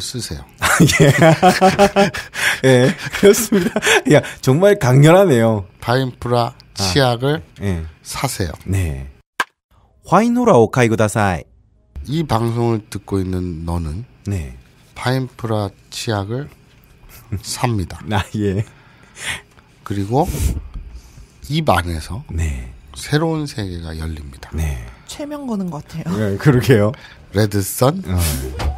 제대로 쓰세요. 예. 예. 그렇습니다. 야, 정말 강렬하네요. 파인프라 아, 치약을 아, 예. 사세요. 네. 화이노라오 카이구다사이. 이 방송을 듣고 있는 너는 네. 파인프라 치약을 삽니다. 아, 예. 그리고 입 안에서 네. 새로운 세계가 열립니다. 네. 최면 거는 것 같아요. 네, 그러게요. 레드선. 어.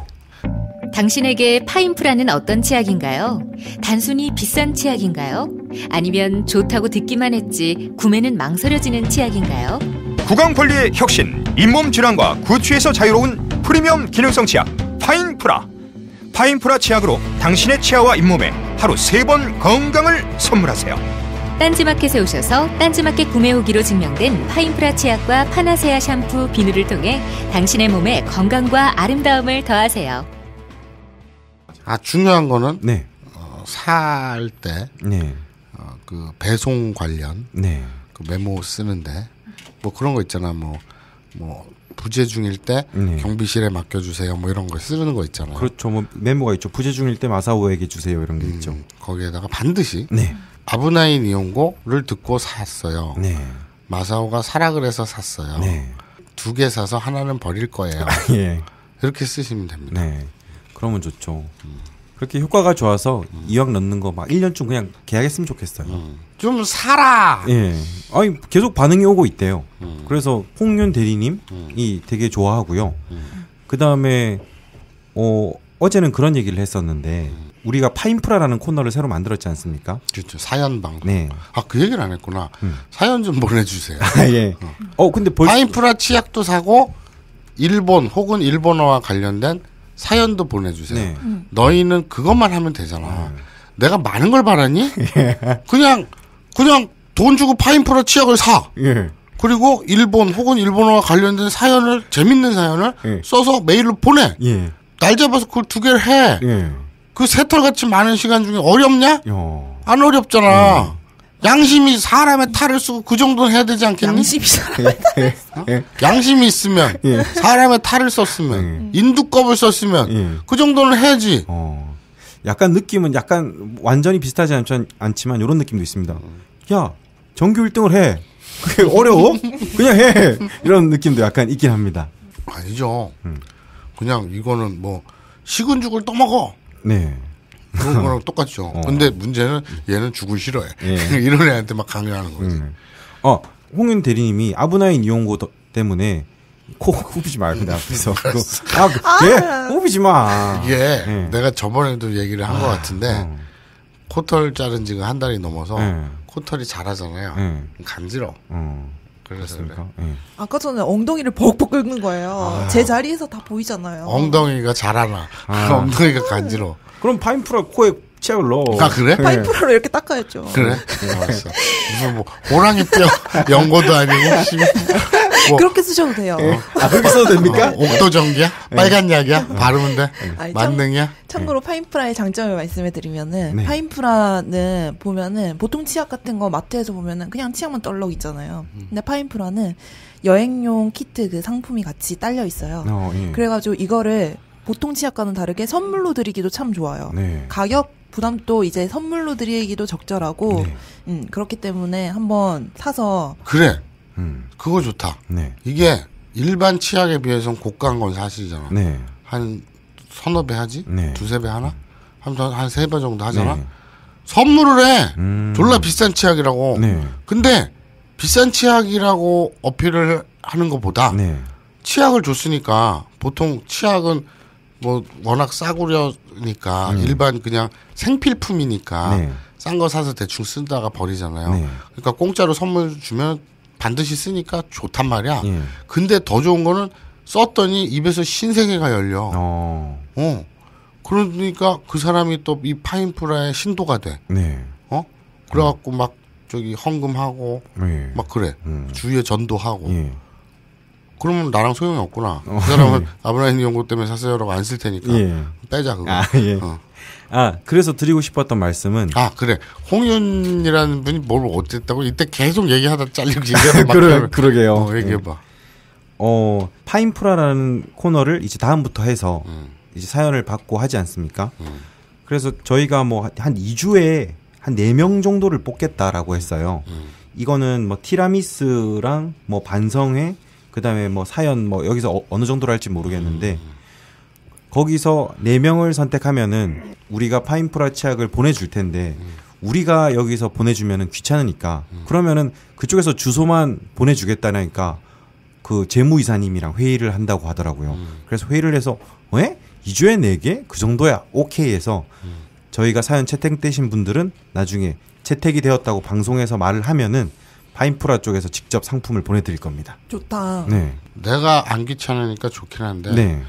당신에게 파인프라는 어떤 치약인가요? 단순히 비싼 치약인가요? 아니면 좋다고 듣기만 했지 구매는 망설여지는 치약인가요? 구강 관리의 혁신, 잇몸 질환과 구취에서 자유로운 프리미엄 기능성 치약 파인프라. 파인프라 치약으로 당신의 치아와 잇몸에 하루 세 번 건강을 선물하세요. 딴지마켓에 오셔서 딴지마켓 구매 후기로 증명된 파인프라 치약과 파나세아 샴푸 비누를 통해 당신의 몸에 건강과 아름다움을 더하세요. 아 중요한 거는 네. 어, 살때 네. 어, 그 배송 관련 네. 그 메모 쓰는데 뭐 그런 거 있잖아 뭐뭐 뭐 부재 중일 때 네. 경비실에 맡겨주세요 뭐 이런 거 쓰는 거 있잖아요. 그렇죠. 뭐 메모가 있죠. 부재 중일 때 마사오에게 주세요 이런 게 음, 있죠. 거기에다가 반드시 네. 아브나인 이용고를 듣고 샀어요. 네. 마사오가 사라 그래서 샀어요. 네. 두 개 사서 하나는 버릴 거예요. 예. 이렇게 쓰시면 됩니다. 네. 그러면 좋죠. 음. 그렇게 효과가 좋아서 음. 이왕 넣는 거 막 1년쯤 그냥 계약했으면 좋겠어요. 음. 좀 사라! 예. 아니, 계속 반응이 오고 있대요. 음. 그래서 홍윤 대리님이 음. 되게 좋아하고요. 음. 그 다음에, 어, 어제는 그런 얘기를 했었는데, 우리가 파인프라라는 코너를 새로 만들었지 않습니까? 그렇죠. 사연 방 네. 아, 그 얘기를 안 했구나. 사연 좀 보내주세요. 아, 예. 어. 어, 근데 벌써. 파인프라 치약도 사고, 일본 혹은 일본어와 관련된 사연도 보내주세요. 네. 음. 너희는 그것만 하면 되잖아. 음. 내가 많은 걸 바라니? 예. 그냥 그냥 돈 주고 파인프라 치약을 사. 예. 그리고 일본 혹은 일본어와 관련된 사연을 재밌는 사연을 예. 써서 메일로 보내. 예. 날 잡아서 그걸 두 개를 해. 예. 그 새털같이 많은 시간 중에 어렵냐? 어. 안 어렵잖아. 예. 양심이 사람의 탈을 쓰고 그 정도는 해야 되지 않겠니? 양심이 사람의 예. 탈을 어? 양심이 있으면 예. 사람의 탈을 썼으면 예. 인두껍을 썼으면 예. 그 정도는 해야지. 어. 약간 느낌은 약간 완전히 비슷하지 않지만, 않지만 이런 느낌도 있습니다. 야 정규 1등을 해. 그게 어려워? 그냥 해. 이런 느낌도 약간 있긴 합니다. 아니죠. 음. 그냥 이거는 뭐 식은 죽을 떠먹어. 네. 그런 거랑 똑같죠. 어. 근데 문제는 얘는 죽을 싫어해. 예. 이런 애한테 막 강요하는 거지. 음. 어, 홍윤 대리님이 아브나인 이용고 더, 때문에 코 굽히지 말고 나 앞에서. 그, 아, 그, 아, 예, 굽히지 마. 이게 예. 내가 저번에도 얘기를 한것 아, 같은데 어. 코털 자른 지가 한 달이 넘어서 예. 코털이 자라잖아요. 예. 간지러. 워 어. 그렇습니까? 네. 아까 전에 엉덩이를 벅벅 긁는 거예요. 아. 제 자리에서 다 보이잖아요. 엉덩이가 잘하나. 아. 엉덩이가 간지러. 그럼 파인프라 코에 치약을 넣어. 아 그래? 네. 파인프라로 예. 이렇게 닦아야죠. 그래? 네. 아, 알 무슨 뭐 호랑이 뼈 연고도 아니고 뭐, 그렇게 쓰셔도 돼요. 예. 아, 그렇게 써도 됩니까? 어, 어 옥도정기야 예. 빨간 약이야? 바르면 돼? 아니, 만능이야? 참, 고로 예. 파인프라의 장점을 말씀해드리면은 네. 파인프라는 보면은 보통 치약 같은 거 마트에서 보면은 그냥 치약만 떨럭 있잖아요. 음. 근데 파인프라는 여행용 키트 그 상품이 같이 딸려 있어요. 어, 예. 그래가지고 이거를 보통 치약과는 다르게 선물로 드리기도 참 좋아요. 네. 가격 부담도 이제 선물로 드리기도 적절하고, 네. 음, 그렇기 때문에 한번 사서. 그래. 음. 그거 좋다. 네. 이게 일반 치약에 비해서는 고가한 건 사실이잖아. 네. 한 서너 배 하지? 네. 두세 배 하나? 음. 한한 세 배 정도 하잖아. 네. 선물을 해. 음. 졸라 비싼 치약이라고. 네. 근데 비싼 치약이라고 어필을 하는 것보다 네. 치약을 줬으니까 보통 치약은 뭐 워낙 싸구려니까 음. 일반 그냥 생필품이니까 싼 거 사서 대충 쓴다가 버리잖아요. 네. 그러니까 공짜로 선물 주면 반드시 쓰니까 좋단 말이야. 예. 근데 더 좋은 거는 썼더니 입에서 신세계가 열려. 어. 어. 그러니까 그 사람이 또 이 파인프라의 신도가 돼. 네. 어? 그래갖고 음. 막 저기 헌금하고 예. 막 그래. 음. 주위에 전도하고. 예. 그러면 나랑 소용이 없구나. 어. 그 사람은 아브라함 연구 때문에 사세요라고 안 쓸 테니까 예. 빼자 그거. 아, 예. 어. 아 그래서 드리고 싶었던 말씀은 아 그래 홍윤이라는 분이 뭘 어쨌다고 이때 계속 얘기하다 잘리고 그러, 그러게요. 어, 얘기해봐. 네. 어 파인프라라는 코너를 이제 다음부터 해서 음. 이제 사연을 받고 하지 않습니까? 음. 그래서 저희가 뭐 한 2주에 한 4명 정도를 뽑겠다라고 음. 했어요. 음. 이거는 뭐 티라미스랑 뭐 반성회 그다음에 뭐 사연 뭐 여기서 어, 느 정도로 할지 모르겠는데 음. 거기서 4명을 선택하면은 우리가 파인프라 치약을 보내줄 텐데 우리가 여기서 보내주면은 귀찮으니까 그러면은 그쪽에서 주소만 보내주겠다니까 그 재무이사님이랑 회의를 한다고 하더라고요. 음. 그래서 회의를 해서 왜? 어? 2주에 4개? 그 정도야. 오케이 해서 음. 저희가 사연 채택되신 분들은 나중에 채택이 되었다고 방송에서 말을 하면은 파인프라 쪽에서 직접 상품을 보내드릴 겁니다. 좋다. 네. 내가 안 귀찮으니까 좋긴 한데 네.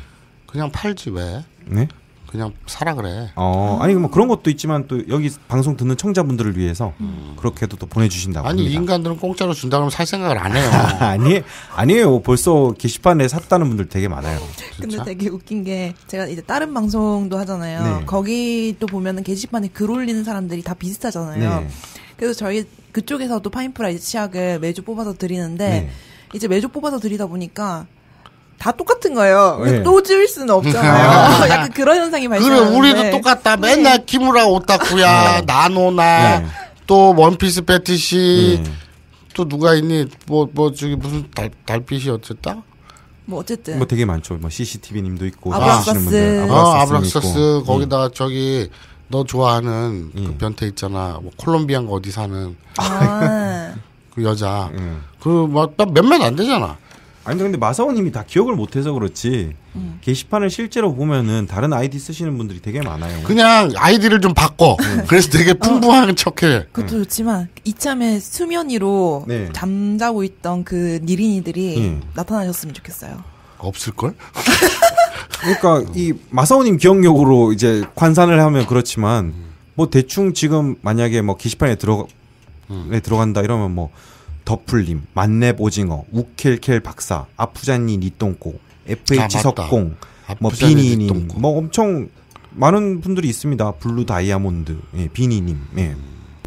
그냥 팔지 왜? 네? 그냥 사라 그래. 어, 아니 뭐 그런 것도 있지만 또 여기 방송 듣는 청자분들을 위해서 음. 그렇게도 또 보내주신다고. 아니 합니다. 인간들은 공짜로 준다 그러면 살 생각을 안 해요. 아니 아니에요. 벌써 게시판에 샀다는 분들 되게 많아요. 근데 되게 웃긴 게 제가 이제 다른 방송도 하잖아요. 네. 거기 또 보면은 게시판에 글 올리는 사람들이 다 비슷하잖아요. 네. 그래서 저희 그쪽에서도 파인프라이즈 치약을 매주 뽑아서 드리는데 네. 이제 매주 뽑아서 드리다 보니까 다 똑같은 거예요. 네. 또 지울 수는 없잖아요. 약간 그런 현상이 발생하는데. 그래, 우리도 똑같다. 네. 맨날 네. 키무라 오타쿠야, 네. 나노나, 네. 또 원피스 패티시, 네. 또 누가 있니? 뭐, 뭐, 저기 무슨 달, 달빛이 어쨌다? 뭐 어쨌든 뭐 되게 많죠. 뭐 CCTV님도 있고 아브락사스, 분 아브락사스, 아 거기다가 저기 너 좋아하는 그 음. 그 변태 있잖아. 뭐 콜롬비안 거 어디 사는 아. 그 여자. 음. 그막 몇몇 안 되잖아. 아니 근데 마사오님이 다 기억을 못해서 그렇지 음. 게시판을 실제로 보면은 다른 아이디 쓰시는 분들이 되게 많아요. 그냥 아이디를 좀 바꿔. 음. 그래서 되게 어. 풍부한 어, 척해. 그것도 네. 좋지만 이참에 수면 위로 네. 잠자고 있던 그 니린이들이 예. 나타나셨으면 좋겠어요. 없을 걸? 그러니까 이 마사오님 기억력으로 이제 관산을 하면 그렇지만 뭐 대충 지금 만약에 뭐 게시판에 들어 음. 네, 들어간다 이러면 뭐 더풀님 만렙 오징어, 우켈켈 박사, 아프자니 니똥꼬, FH 아, 석공, 뭐 비니님, 니뭐 엄청 많은 분들이 있습니다. 블루 다이아몬드, 예, 비니님. 예.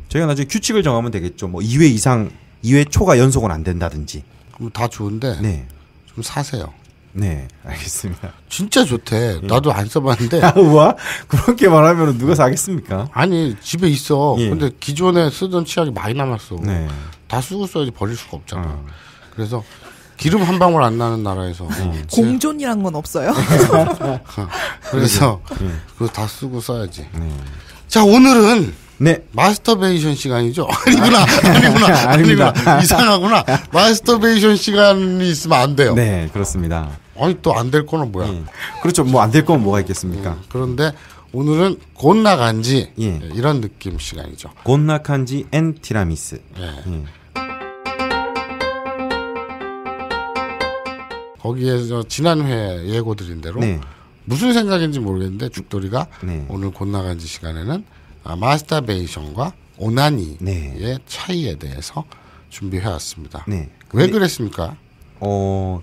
저희가 나중에 규칙을 정하면 되겠죠. 뭐 2회 이상, 2회 초가 연속은 안 된다든지. 그럼 다 좋은데. 네. 좀 사세요. 네, 알겠습니다. 진짜 좋대. 예. 나도 안 써봤는데. 아, 와 그렇게 말하면 누가 사겠습니까? 아니 집에 있어. 예. 근데 기존에 쓰던 치약이 많이 남았어. 네. 다 쓰고 써야지 버릴 수가 없잖아. 요 어. 그래서 기름 한 방울 안 나는 나라에서 어. 제- 공존이란 건 없어요. 그래서 네. 그거 다 쓰고 써야지. 네. 자 오늘은 네. 마스터베이션 시간이죠? 아니구나, 아니구나, 아니구나 이상하구나. 마스터베이션 시간이 있으면 안 돼요. 네, 그렇습니다. 아니 또 안 될 거는 뭐야? 예. 그렇죠. 뭐 안 될 거는 뭐가 있겠습니까? 음, 그런데 오늘은 곤 나간지 예. 이런 느낌 시간이죠. 곤나간지앤 티라미스. 예. 예. 거기에서 지난 회 예고드린 대로 네. 무슨 생각인지 모르겠는데 죽돌이가 네. 오늘 곧 나간지 시간에는 아, 마스터베이션과 오나니의 네. 차이에 대해서 준비해왔습니다. 네. 왜 그랬습니까? 어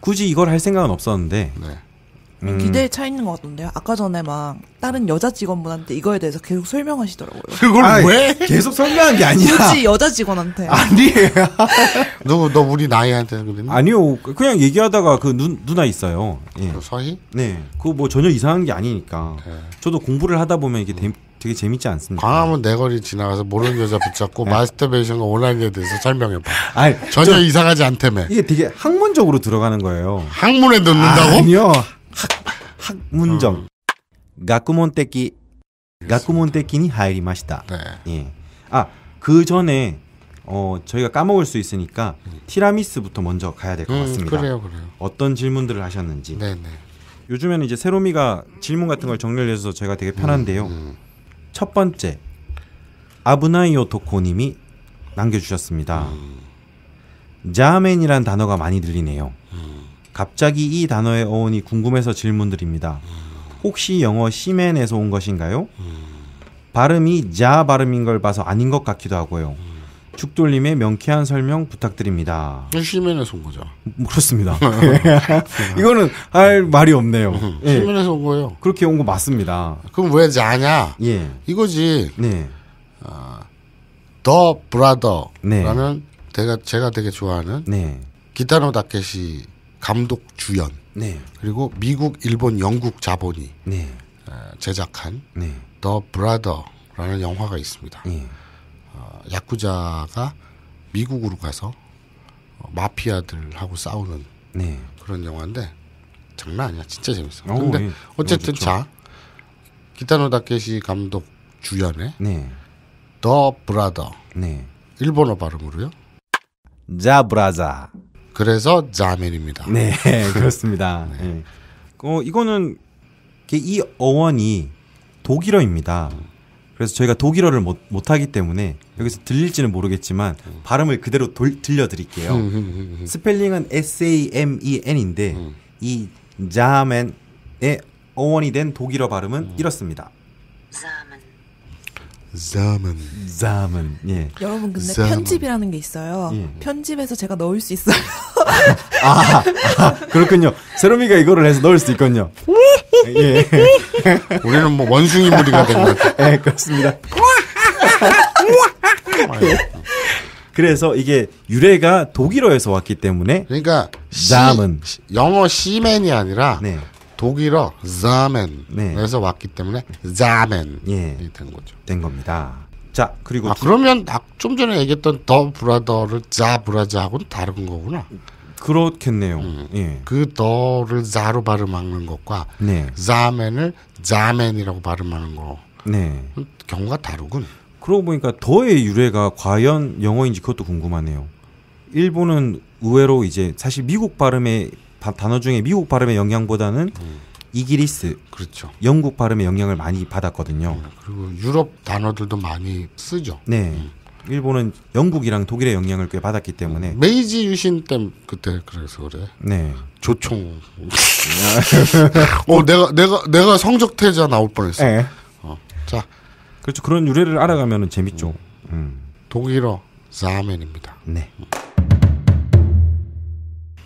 굳이 이걸 할 생각은 없었는데 네. 음. 기대에 차 있는 것 같던데요. 아까 전에 막 다른 여자 직원분한테 이거에 대해서 계속 설명하시더라고요. 그걸 아이, 왜 계속 설명한 게 아니야? 굳이 여자 직원한테 아니에요. 너너 우리 나이한테 그랬니? 아니요. 그냥 얘기하다가 그 누, 누나 있어요. 예. 그 서희? 네. 그거 뭐 전혀 이상한 게 아니니까. 네. 저도 공부를 하다 보면 이게 음. 되게 재밌지 않습니까? 광화문 내거리 네 지나가서 모르는 여자 붙잡고 네. 마스터베이션과 온라인에 대해서 설명해봐. 아니, 전혀 저, 이상하지 않다며. 이게 되게 학문적으로 들어가는 거예요. 학문에 넣는다고? 아, 니요 학, 문정 점 학문的 학문 的니入りました. 네. 예. 아, 그 전에 어, 저희가 까먹을 수 있으니까 티라미스부터 먼저 가야 될것 음, 같습니다. 그래요, 그래요. 어떤 질문들을 하셨는지. 네, 네. 요즘에는 이제 세로미가 질문 같은 걸 정리를 해서 제가 되게 편한데요. 음, 음. 첫 번째 아브나이오 토코님이 남겨주셨습니다. 자멘이란 단어가 많이 들리네요. 갑자기 이 단어의 어원이 궁금해서 질문드립니다. 혹시 영어 시맨에서 온 것인가요? 발음이 자 발음인 걸 봐서 아닌 것 같기도 하고요. 죽돌님의 명쾌한 설명 부탁드립니다. 네, 시면에서 온 거죠. 음, 음, 그렇습니다. 이거는 할 말이 없네요. 음, 예. 시면에서 온 거예요. 그렇게 온 거 맞습니다. 그럼 왜 자냐? 예. 이거지. 네. 아, 더 브라더라는 네. 제가, 제가 되게 좋아하는 네. 기타노 다케시 감독 주연 네. 그리고 미국, 일본, 영국 자본이 네. 어, 제작한 네. The Brother라는 영화가 있습니다. 네. 어, 야쿠자가 미국으로 가서 어, 마피아들하고 싸우는 네. 그런 영화인데 장난 아니야 진짜 재밌어. 오, 어, 근데 예. 어쨌든 자 기타노 다케시 감독 주연의 네. The Brother 네. 일본어 발음으로요. 자브라자 그래서 자멘입니다 네, 그렇습니다. 네. 네. 어, 이거는 이 어원이 독일어입니다. 그래서 저희가 독일어를 못, 못하기 때문에 여기서 들릴지는 모르겠지만 발음을 그대로 돌, 들려드릴게요. 음, 음, 음, 스펠링은 S-A-M-E-N인데 음. 이 자멘의 어원이 된 독일어 발음은 음. 이렇습니다. 자. 자문. 자문. 예. 여러분 근데 자문. 편집이라는 게 있어요. 예. 편집해서 제가 넣을 수 있어요. 아, 아, 그렇군요. 세로미가 이거를 해서 넣을 수 있군요. 예. 우리는 뭐 원숭이 무리가 된것 예, 그렇습니다. 그래서 이게 유래가 독일어에서 왔기 때문에 그러니까 자문 영어 시맨이 아니라 네. 독일어 자멘에서 네. 왔기 때문에 자멘이 예. 된 거죠. 된 겁니다. 자 그리고 아, 두... 그러면 좀 전에 얘기했던 더 브라더를 자 브라자하고는 다른 거구나. 그렇겠네요. 음. 예. 그 더를 자로 발음하는 것과 네. 자멘을 자멘이라고 발음하는 거. 네. 경우가 다르군. 그러고 보니까 더의 유래가 과연 영어인지 그것도 궁금하네요. 일본은 의외로 이제 사실 미국 발음의 단어 중에 미국 발음의 영향보다는 음. 이기리스, 그렇죠. 영국 발음의 영향을 많이 받았거든요. 음, 그리고 유럽 단어들도 많이 쓰죠. 네. 음. 일본은 영국이랑 독일의 영향을 꽤 받았기 음, 때문에 메이지 유신 때 그때 그래서 그래. 네. 조총. 어 내가 내가 내가 성적태자 나올 뻔했어. 네. 어. 자. 그렇죠. 그런 유래를 알아가면 재밌죠. 네. 음. 독일어 사멘입니다. 네.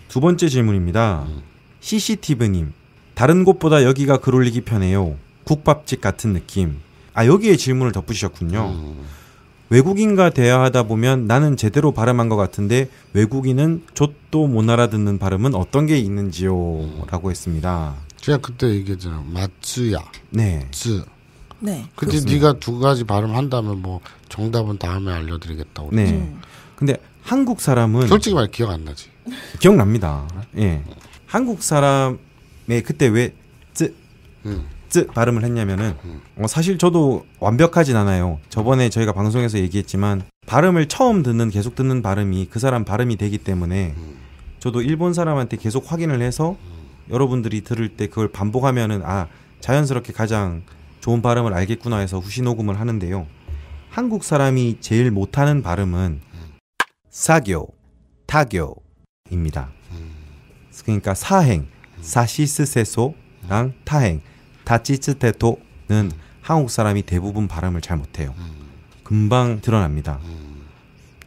두 번째 질문입니다. 음. CCTV님, 다른 곳보다 여기가 글 올리기 편해요. 국밥집 같은 느낌. 아, 여기에 질문을 덧붙이셨군요. 음. 외국인과 대화하다 보면 나는 제대로 발음한 것 같은데 외국인은 좆도 못 알아듣는 발음은 어떤 게 있는지요? 음. 라고 했습니다. 제가 그때 얘기했잖아요. 마츠야. 네. 쯔. 네. 근데 그렇습니다. 네가 두 가지 발음한다면 뭐 정답은 다음에 알려드리겠다고. 네. 음. 근데 한국 사람은 솔직히 말 기억 안 나지. 기억납니다. 예. 한국 사람의 그때 왜 쯔, 쯔 음. 발음을 했냐면은 어, 사실 저도 완벽하진 않아요. 저번에 저희가 방송에서 얘기했지만 발음을 처음 듣는 계속 듣는 발음이 그 사람 발음이 되기 때문에 저도 일본 사람한테 계속 확인을 해서 여러분들이 들을 때 그걸 반복하면은 아 자연스럽게 가장 좋은 발음을 알겠구나 해서 후시 녹음을 하는데요. 한국 사람이 제일 못하는 발음은 사교, 타교, 입니다. 그러니까 사행, 사시스세소랑 타행, 다치츠테토는 한국 사람이 대부분 발음을 잘 못해요. 금방 드러납니다.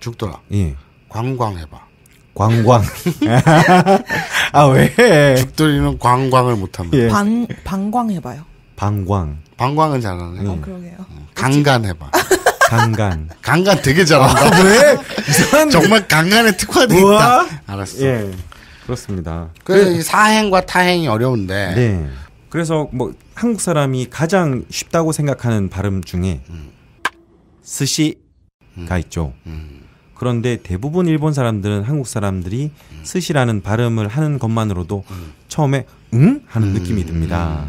죽더라. 예. 관광해봐. 관광. 아 왜? 죽돌이는 관광을 못합니다. 예. 방 방광 해봐요. 방광. 방광은 잘하네. 음. 어, 그러게요. 음, 강간 해봐. 강간. 강간 되게 잘한다. 아, 왜? 이상한... 정말 강간에 특화돼 있다. 알았어. 예. 그렇습니다. 그래서 그... 사행과 타행이 어려운데. 네. 그래서 뭐 한국 사람이 가장 쉽다고 생각하는 발음 중에 스시가 음. 음. 있죠. 음. 그런데 대부분 일본 사람들은 한국 사람들이 음. 스시라는 발음을 하는 것만으로도 음. 처음에 응 하는 느낌이 듭니다.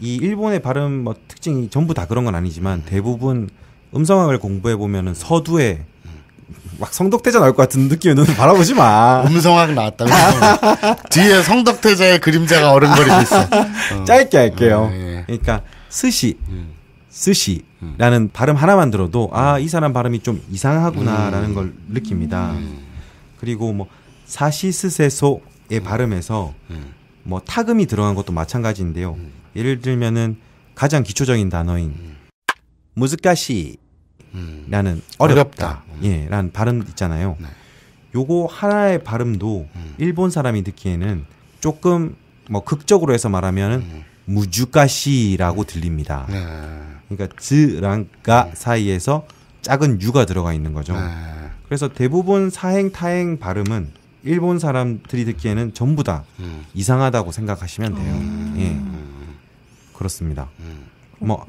이 일본의 발음 뭐 특징이 전부 다 그런 건 아니지만 대부분 음성학을 공부해 보면은 서두에 막 성덕대자 나올 것 같은 느낌의 눈을 바라보지 마. 음성학 나왔다. 뒤에 성덕대자의 그림자가 어른거리고 있어. 어. 짧게 할게요. 어, 예. 그러니까 스시, 음. 스시라는 음. 발음 하나만 들어도 아이 음. 사람 발음이 좀 이상하구나라는 음. 걸 느낍니다. 음. 그리고 뭐 사시스세소의 발음에서 뭐 타금이 들어간 것도 마찬가지인데요. 예를 들면은 가장 기초적인 단어인 무스카시 라는 음. 어렵다. 어렵다. 예, 라는 발음 있잖아요. 네. 요거 하나의 발음도 음. 일본 사람이 듣기에는 조금 뭐 극적으로 해서 말하면은 음. 무주가시라고 들립니다. 네. 그러니까 즈랑가 음. 사이에서 작은 유가 들어가 있는 거죠. 네. 그래서 대부분 사행 타행 발음은 일본 사람들이 듣기에는 전부 다 음. 이상하다고 생각하시면 돼요. 음. 예. 그렇습니다. 음. 뭐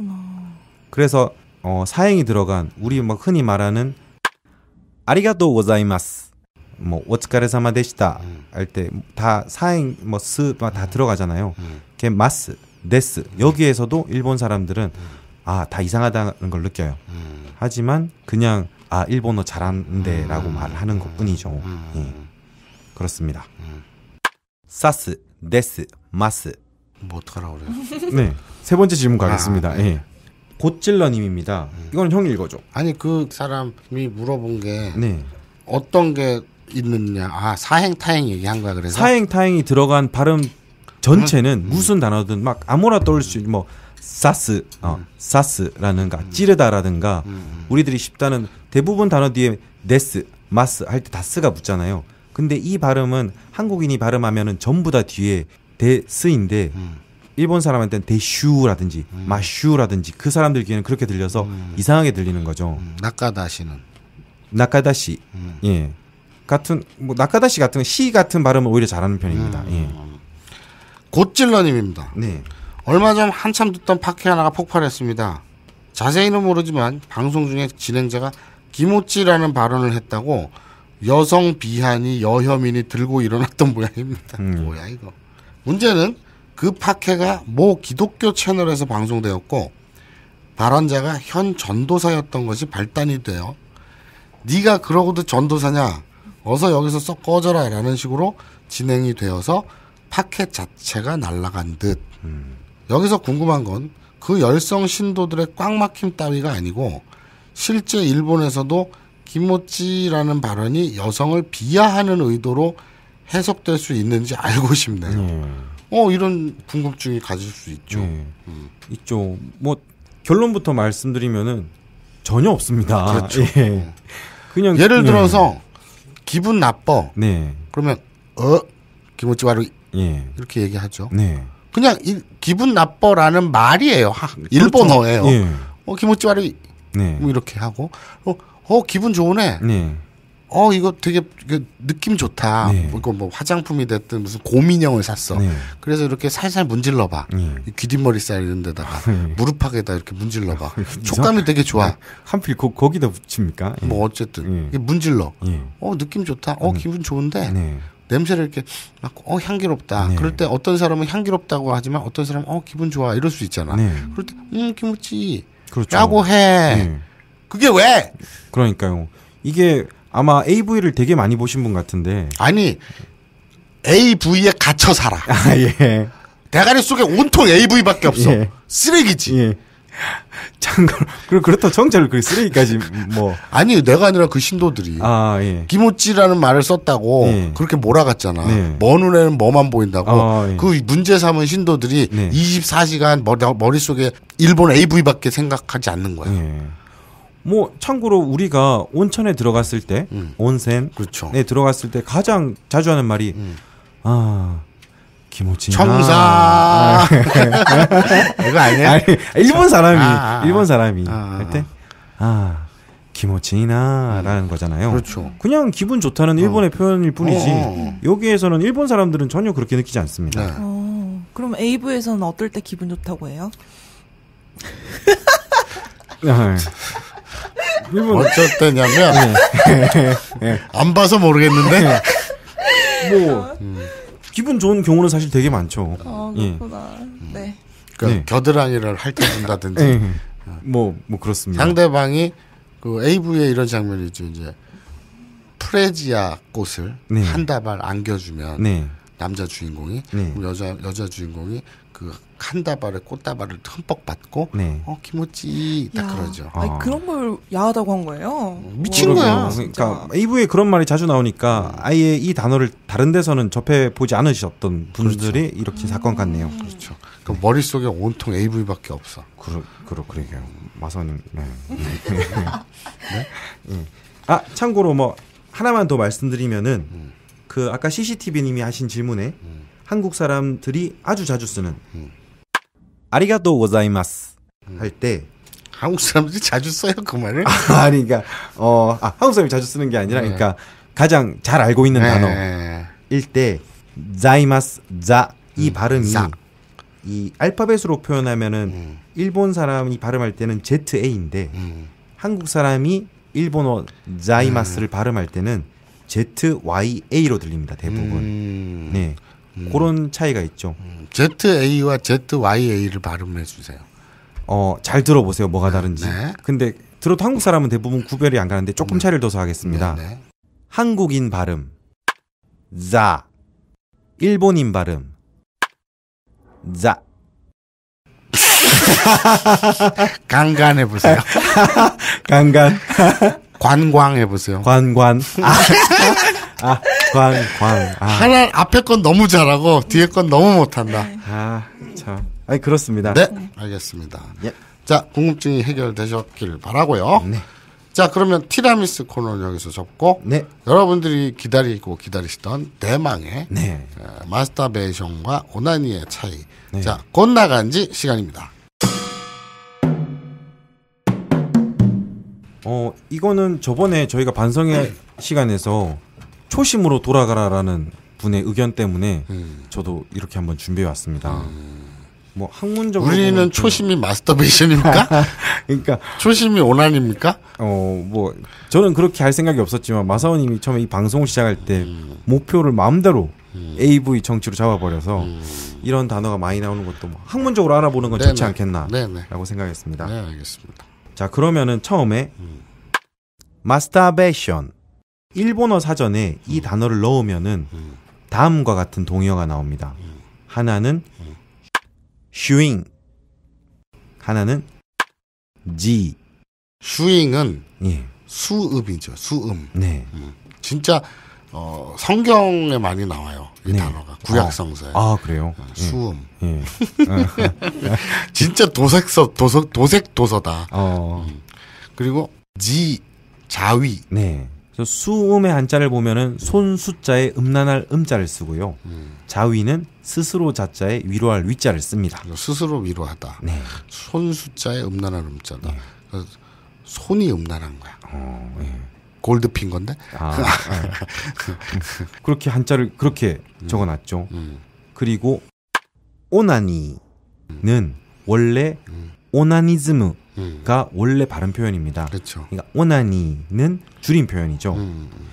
그래서 어, 사행이 들어간 우리 뭐 흔히 말하는 아리가도 고자이마스 뭐 오츠카레사마 데시다 음. 할때 다 사행 뭐스다 음. 들어가잖아요. 게 음. 마스 데스 여기에서도 일본 사람들은 아다 이상하다는 걸 느껴요. 하지만 그냥 아 일본어 잘한데라고 말하는 것뿐이죠. 예. 그렇습니다. 사스 데스 마스 뭐 어떡하라 고 그래요? 네세 번째 질문 가겠습니다. 아, 네. 예. 고찔러님입니다 음. 이건 형 읽어줘. 아니 그 사람이 물어본 게 네. 어떤 게 있느냐. 아 사행 타행 얘기한 거야. 그래서 사행 타행이 들어간 발음 전체는 음. 무슨 단어든 막 아무나 떠올 수 있는 뭐 사스, 어, 음. 사스라는가 음. 찌르다라든가 우리들이 쉽다는 대부분 단어 뒤에 네스, 마스 할 때 다스가 붙잖아요. 근데 이 발음은 한국인이 발음하면은 전부 다 뒤에 데스인데 음. 일본 사람한테는 대슈라든지 음. 마슈라든지 그 사람들 귀에는 그렇게 들려서 음. 이상하게 들리는 거죠. 음. 나카다시는 나카다시 음. 예 같은 뭐 나카다시 같은 시 같은 발음을 오히려 잘하는 편입니다. 음. 예. 곧질러님입니다. 네. 얼마 전 한참 듣던 파케 하나가 폭발했습니다. 자세히는 모르지만 방송 중에 진행자가 김오찌라는 발언을 했다고 여성 비하니 여혐이니 들고 일어났던 모양입니다. 음. 뭐야 이거? 문제는 그 파케가 모 기독교 채널에서 방송되었고 발언자가 현 전도사였던 것이 발단이 되어 네가 그러고도 전도사냐 어서 여기서 썩 꺼져라 라는 식으로 진행이 되어서 파켓 자체가 날아간 듯 음. 여기서 궁금한 건 그 열성 신도들의 꽉 막힘 따위가 아니고 실제 일본에서도 김모찌라는 발언이 여성을 비하하는 의도로 해석될 수 있는지 알고 싶네요. 음. 어 이런 궁금증이 가질 수 있죠. 네. 음. 있죠. 뭐 결론부터 말씀드리면은 전혀 없습니다. 그렇죠. 예. 어. 그냥 예를 네. 들어서 기분 나빠. 네. 그러면 어 김치 바로 예. 이렇게 얘기하죠. 네. 그냥 이, 기분 나빠라는 말이에요. 하, 그렇죠. 일본어예요. 예. 어 김치 바로 네. 뭐 이렇게 하고 어, 어 기분 좋으네. 네. 어 이거 되게 그 느낌 좋다. 네. 이거 뭐 화장품이 됐든 무슨 곰인형을 샀어. 네. 그래서 이렇게 살살 문질러 봐. 네. 귀뒷머리 살 이런 데다가 네. 무릎팍에다 이렇게 문질러 봐. 아, 촉감이 되게 좋아. 네. 한필 거, 거기다 붙입니까? 네. 뭐 어쨌든 문질러. 어 느낌 좋다. 어 기분 좋은데. 냄새를 이렇게 막 어 향기롭다. 그럴 때 어떤 사람은 향기롭다고 하지만 어떤 사람은 어 기분 좋아 이럴 수 있잖아. 그럴 때음 김우찌 그렇죠. 라고 해. 그게 왜? 그러니까요. 이게 아마 AV를 되게 많이 보신 분 같은데. 아니, AV에 갇혀 살아. 아, 예. 대가리 속에 온통 AV밖에 없어. 예. 쓰레기지. 예. 참그 그렇다 정자를그 쓰레기까지 뭐 아니 내가 아니라 그 신도들이 아, 예. 김오찌라는 말을 썼다고 예. 그렇게 몰아갔잖아. 네. 먼 눈에는 뭐만 보인다고 아, 예. 그 문제 삼은 신도들이 네. 24시간 머릿 속에 일본 AV밖에 생각하지 않는 거야. 예. 뭐 참고로 우리가 온천에 들어갔을 때 음. 온센에 그렇죠. 들어갔을 때 가장 자주 하는 말이 음. 아 김호진 청사 이거 아니야? 아니, 일본 사람이 아, 아, 아. 일본 사람이 할 때아 아. 아, 김호진이나라는 음. 거잖아요. 그렇죠. 그냥 기분 좋다는 일본의 어. 표현일 뿐이지 어, 어, 어. 여기에서는 일본 사람들은 전혀 그렇게 느끼지 않습니다. 네. 어, 그럼 에이브에서는 어떨 때 기분 좋다고 해요? 네. 일본 어쨌다냐면 네. 예, 예. 안 봐서 모르겠는데 네. 뭐 음. 기분 좋은 경우는 사실 되게 많죠. 어, 그렇구나. 예. 네. 그러니까 네. 겨드랑이를 핥아준다든지 네. 뭐, 뭐 그렇습니다. 상대방이 그 AV에 이런 장면이 있죠. 이제 프레지아 꽃을 네. 한 다발 안겨주면 네. 남자 주인공이 여자 여자 주인공이 그 한다발에 꽃다발을 흠뻑 받고 네. 어 김호찌 딱 야, 그러죠. 아. 아니, 그런 걸 야하다고 한 거예요. 미친 오, 거야. 그러니까 AV에 그런 말이 자주 나오니까 아예 이 단어를 다른 데서는 접해 보지 않으셨던 그렇죠. 분들이 그렇죠. 이렇게 음. 사건 같네요. 그렇죠. 그 네. 머릿속에 온통 AV밖에 없어. 그러 그러 그러게요. 마선님. 네. 네. 네? 네. 아 참고로 뭐 하나만 더 말씀드리면은 음. 그 아까 CCTV님이 하신 질문에 음. 한국 사람들이 아주 자주 쓰는 음. 아리가도 고자이마스 할때 한국 사람들이 자주 써요 그 말을. 아니 그러니까 어 아, 한국 사람이 자주 쓰는 게 아니라 네. 그러니까 가장 잘 알고 있는 네. 단어일 때 자이마스 자이 음, 발음이 자. 이 알파벳으로 표현하면은 음. 일본 사람이 발음할 때는 ZA인데 음. 한국 사람이 일본어 자이마스를 음. 발음할 때는 ZYA로 들립니다 대부분. 음. 네. 음. 그런 차이가 있죠. 음. ZA와 ZYA를 발음해 주세요. 어, 잘 들어보세요. 뭐가 다른지. 네. 근데 들어도 한국 사람은 대부분 구별이 안 가는데 조금 음. 차이를 둬서 하겠습니다. 네, 네. 한국인 발음 자 일본인 발음 자 간간해 보세요. 간간 관광해 보세요. 관관 아, 아. 광, 광. 아. 하나 앞에 건 너무 잘하고 뒤에 건 너무 못한다. 네. 아, 참. 아니 그렇습니다. 네, 네, 알겠습니다. 예. 자, 궁금증이 해결되셨길 바라고요. 네. 자, 그러면 티라미스 코너는 여기서 접고 네. 여러분들이 기다리고 기다리시던 대망의 네. 에, 마스터베이션과 오나니의 차이. 네. 자, 곧 나간 지 시간입니다. 어, 이거는 저번에 저희가 반성회 시간에서 초심으로 돌아가라라는 분의 의견 때문에 음. 저도 이렇게 한번 준비해 왔습니다. 음. 뭐 학문적으로 우리는 초심이 마스터베이션입니까? 그러니까 초심이 오난입니까? 어뭐 저는 그렇게 할 생각이 없었지만 마사오님이 처음에 이 방송을 시작할 때 음. 목표를 마음대로 음. AV 정치로 잡아버려서 음. 이런 단어가 많이 나오는 것도 뭐 학문적으로 알아보는 건 네네. 좋지 않겠나라고 네네. 생각했습니다. 네 알겠습니다. 자 그러면은 처음에 음. 마스터베이션 일본어 사전에 이 음. 단어를 넣으면은 음. 다음과 같은 동의어가 나옵니다. 음. 하나는 슈잉, 하나는 지. 슈잉은 예. 수음이죠. 수음. 네. 음. 진짜 어, 성경에 많이 나와요. 이 네. 단어가 구약 성서에. 아, 아, 그래요? 수음. 어, 예. 예. 진짜 도색서 도서 도색 도서다. 어. 음. 그리고 지 자위. 네. 그래서 수음의 한자를 보면은 손 숫자에 음란할 음자를 쓰고요. 음. 자위는 스스로 자자에 위로할 위자를 씁니다. 스스로 위로하다. 네. 손 숫자에 음란할 음자다. 네. 손이 음란한 거야. 어, 네. 예. 골드핀 건데. 아, 아. 그렇게 한자를 그렇게 음. 적어놨죠. 음. 그리고 오나니는 음. 원래 음. 오나니즘의 음. 원래 바른 표현입니다. 그렇죠. 그러니까 오나니는 줄임 표현이죠. 음, 음.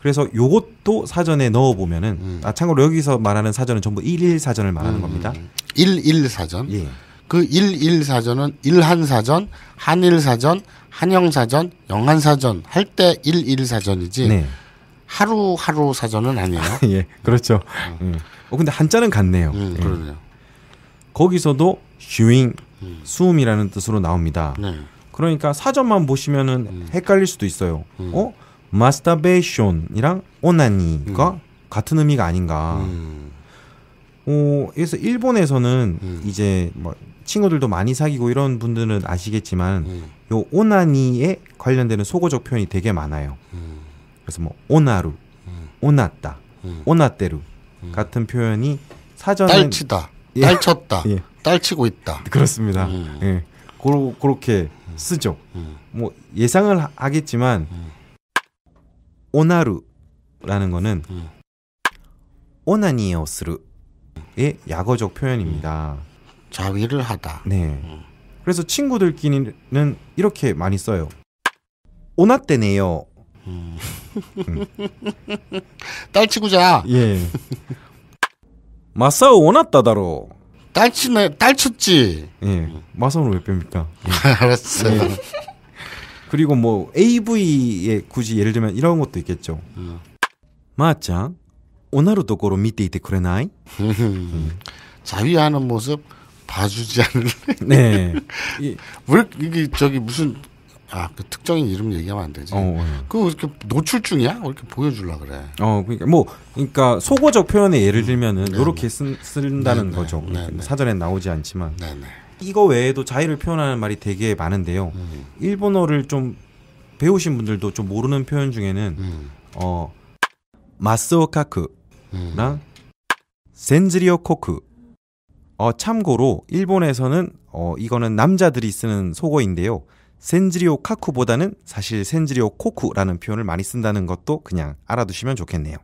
그래서 요것도 사전에 넣어 보면은 음. 아 참고로 여기서 말하는 사전은 전부 일일 사전을 말하는 음, 겁니다. 일일 사전. 예. 그 일일 사전은 일한 사전, 한일 사전, 한영 사전, 영한 사전 할 때 일일 사전이지. 네. 하루하루 사전은 아니에요. 예. 그렇죠. 음. 어. 근데 한자는 같네요. 음, 예. 그러네요. 거기서도 슈잉 수음이라는 뜻으로 나옵니다. 네. 그러니까 사전만 보시면은 음. 헷갈릴 수도 있어요. 음. 어? 마스터베이션이랑 오나니가 음. 같은 의미가 아닌가. 음. 어, 그래서 일본에서는 음. 이제 뭐 친구들도 많이 사귀고 이런 분들은 아시겠지만 요 오나니에 관련되는 소고적 표현이 되게 많아요. 그래서 뭐 오나루, 오났다, 오나떼루 같은 표현이 사전에 딸치다, 예. 딸쳤다, 예. 딸치고 있다. 그렇습니다. 음. 예. 고로, 그렇게 쓰죠. 음. 뭐 예상을 하겠지만 음. 오나루라는 거는 음. 오나니오스르의 약어적 표현입니다. 음. 자위를 하다. 네. 그래서 친구들끼리는 이렇게 많이 써요. 오나떼네요. 딸치고자. 예. 마사오 오나따다로. 딸치네 딸쳤지. 예. 마선으로 왜 뺍니까? 예. 알았어. 예. 그리고 뭐 AV에 굳이 예를 들면 이런 것도 있겠죠. 마짱 오나루 도고로 밑에 이때 그래나이? 자위하는 모습 봐주지 않을래? 네. 왜 이게 저기 무슨 아, 그 특정인 이름 얘기하면 안 되지. 어, 어. 그거 이렇게 노출중이야? 뭐 이렇게 보여주려 그래. 어, 그러니까 뭐, 그러니까 소거적 표현의 예를 들면은 네. 요렇게 네. 쓴, 쓴다는 네네. 네. 거죠. 네네. 사전엔 나오지 않지만. 네네. 네. 이거 외에도 자의를 표현하는 말이 되게 많은데요. 음. 일본어를 좀 배우신 분들도 좀 모르는 표현 중에는 음. 어 마스오카쿠랑 음. 센즈리오코쿠. 어 참고로 일본에서는 어 이거는 남자들이 쓰는 속어인데요. 센지리오 카쿠보다는 사실 센지리오 코쿠라는 표현을 많이 쓴다는 것도 그냥 알아두시면 좋겠네요.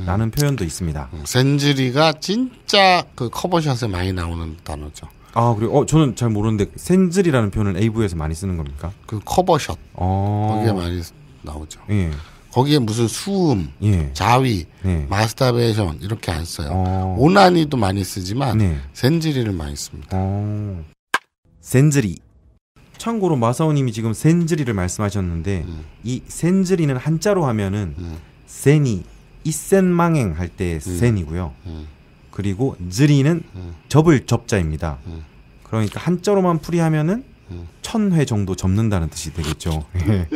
음. 라는 표현도 있습니다. 음, 센지리가 진짜 그 커버샷에 많이 나오는 단어죠. 아 그리고 어 저는 잘 모르는데 센즈리라는 표현을 AV에서 많이 쓰는 겁니까? 그 커버샷 어... 거기에 많이 나오죠. 예. 거기에 무슨 수음, 예. 자위, 예. 마스터베이션 이렇게 안 써요. 어... 오나니도 많이 쓰지만 네. 센즈리를 많이 씁니다. 어... 센즈리 참고로 마사오님이 지금 센즈리를 말씀하셨는데 음. 이 센즈리는 한자로 하면은 음. 센이 이센망행 할때 음. 센이고요. 음. 그리고 즈리는 음. 접을 접자입니다. 그러니까 한자로만 풀이하면은 천회 정도 접는다는 뜻이 되겠죠. 예.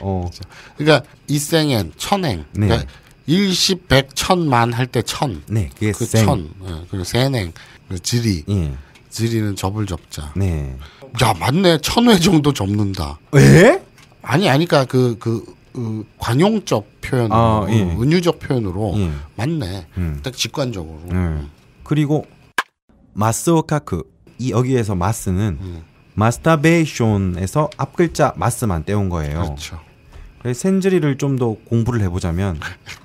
어. 그러니까 이생엔 천행. 네. 그러니까 일십, 백, 천만 할 때 천. 네, 그게 그 생. 천. 예, 그리고 센행그리리 예. 지리는 접을 접자. 네. 야 맞네 천 회 정도 접는다. 예? 아니 아니까 그러니까 그그 그, 관용적 표현, 아, 예. 은유적 표현으로 예. 맞네. 음. 딱 직관적으로. 음. 그리고 마스오카크 이 여기에서 마스는 음. 마스터베이션에서 앞 글자 마스만 떼운 거예요. 그렇죠. 래서 센즈리를 좀 더 공부를 해보자면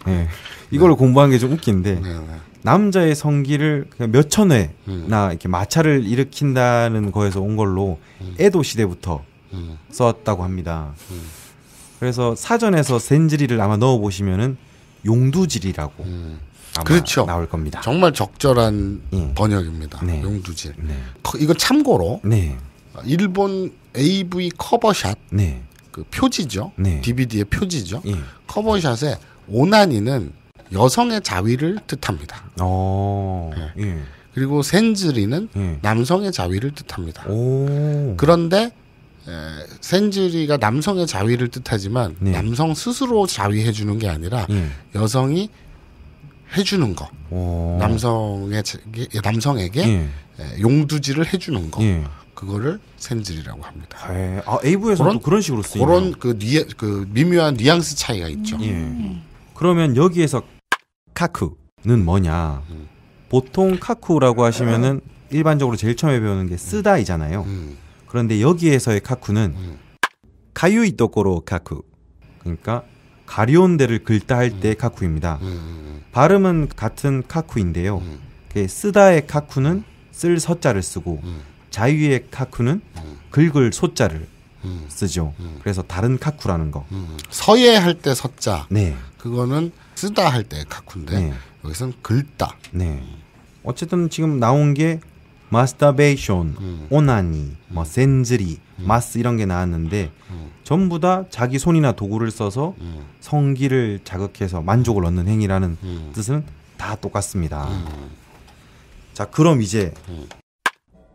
네. 이걸 네. 공부한 게 좀 웃긴데. 네, 네. 남자의 성기를 그냥 몇천 회나 음. 이렇게 마찰을 일으킨다는 거에서 온 걸로 음. 에도 시대부터 음. 써왔다고 합니다. 음. 그래서 사전에서 센지리를 아마 넣어 보시면은 용두질이라고 음. 그렇죠. 나올 겁니다. 정말 적절한 예. 번역입니다. 네. 용두질. 네. 이건 참고로 네. 일본 AV 커버샷 네. 그 표지죠. DVD의 네. 표지죠. 예. 커버샷에 오나니는 여성의 자위를 뜻합니다. 어. 예. 예. 그리고 센즈리는 예. 남성의 자위를 뜻합니다. 오. 그런데 에, 센즈리가 남성의 자위를 뜻하지만 예. 남성 스스로 자위해 주는 게 아니라 예. 여성이 해주는 거, 오. 남성의 남성에게 예. 용두지를 해주는 거. 그거를 센즈리라고 합니다. 아, 에이브에서 아, 그런, 그런 식으로 쓰이는 그런 그, 그, 미묘한 뉘앙스 차이가 있죠. 예. 음. 그러면 여기에서 카쿠는 뭐냐? 보통 카쿠라고 하시면은 일반적으로 제일 처음에 배우는 게 쓰다이잖아요. 음. 음. 그런데 여기에서의 카쿠는 음. 가유이 도꼬로 카쿠. 그러니까 가려운 데를 긁다 할 때 카쿠입니다. 발음은 같은 카쿠인데요. 그 쓰다의 카쿠는 쓸 서자를 쓰고 자유의 카쿠는 긁을 소자를 쓰죠. 그래서 다른 카쿠라는 거. 서예 할 때 서자. 네. 그거는 쓰다 할때가쿤데 네. 여기서는 긁다. 네. 어쨌든 지금 나온 게 마스터베이션, 음. 오나니, 뭐 센즈리, 음. 마스 이런 게 나왔는데 음. 전부 다 자기 손이나 도구를 써서 음. 성기를 자극해서 만족을 얻는 행위라는 음. 뜻은 다 똑같습니다. 음. 자, 그럼 이제